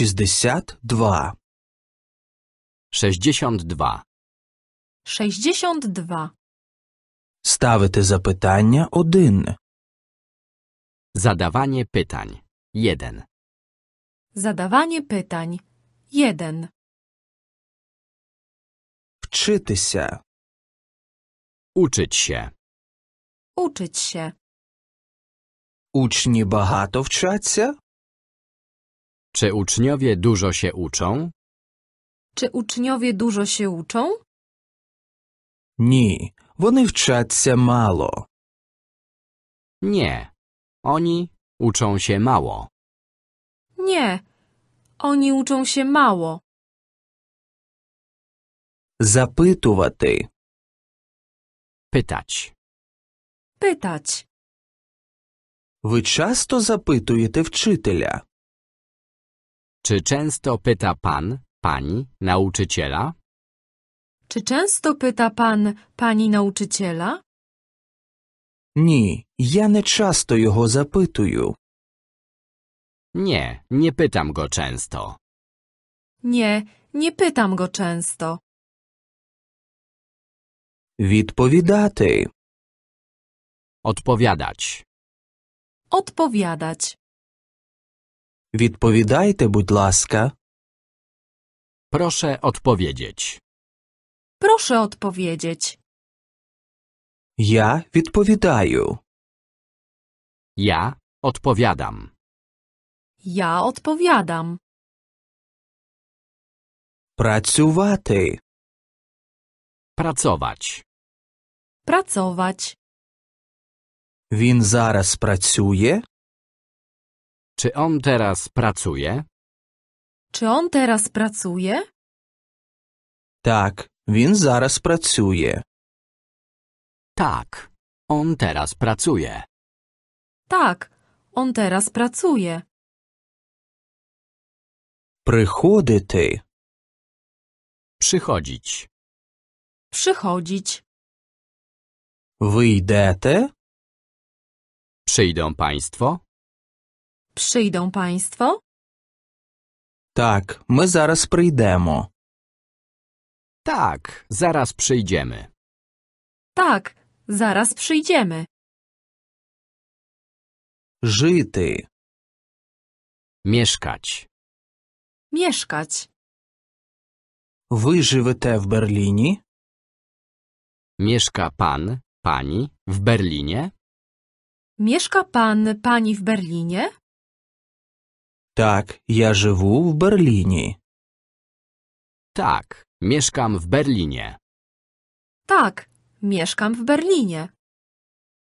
62 62 62. Ставити запитання 1. Zadawanie pytań. 1. Zadawanie pytań. 1. Вчитися. Uczyć się. Uczyć się. Учні багато вчаться? Czy uczniowie dużo się uczą? Czy uczniowie dużo się uczą? Ні, вони вчаться mało. Nie. Oni uczą się mało. Nie. Oni uczą się mało. Запитувати. Pytać. Pytać. Wy często zapytujecie вчителя? Czy często pyta pan, pani, nauczyciela? Czy często pyta pan, pani nauczyciela? Nie, ja nie często jego zapytuję. Nie, nie pytam go często. Nie, nie pytam go często. Відповідати. Odpowiadać. Odpowiadać. Відповідайте, будь ласка. Proszę odpowiedzieć. Proszę odpowiedzieć. Ja відповідаю. Ja odpowiadam. Ja odpowiadam. Працювати. Pracować. Pracować. Він зараз працює? Czy on teraz pracuje? Czy on teraz pracuje? Tak, więc zaraz pracuje. Tak, on teraz pracuje. Tak, on teraz pracuje. ty. Przychodzić. Przychodzić. Wyjdę йдете? Przyjdą państwo? Przyjdą państwo? Tak, my zaraz przyjdziemy. Tak, zaraz przyjdziemy. Tak, zaraz przyjdziemy. Żyty. Mieszkać. Mieszkać. Wy żyjecie w Berlinie? Mieszka pan, pani w Berlinie? Mieszka pan, pani w Berlinie? Так, я живу в Берліні. Так, mieszkam w Berlinie. Так, mieszkam w Berlinie.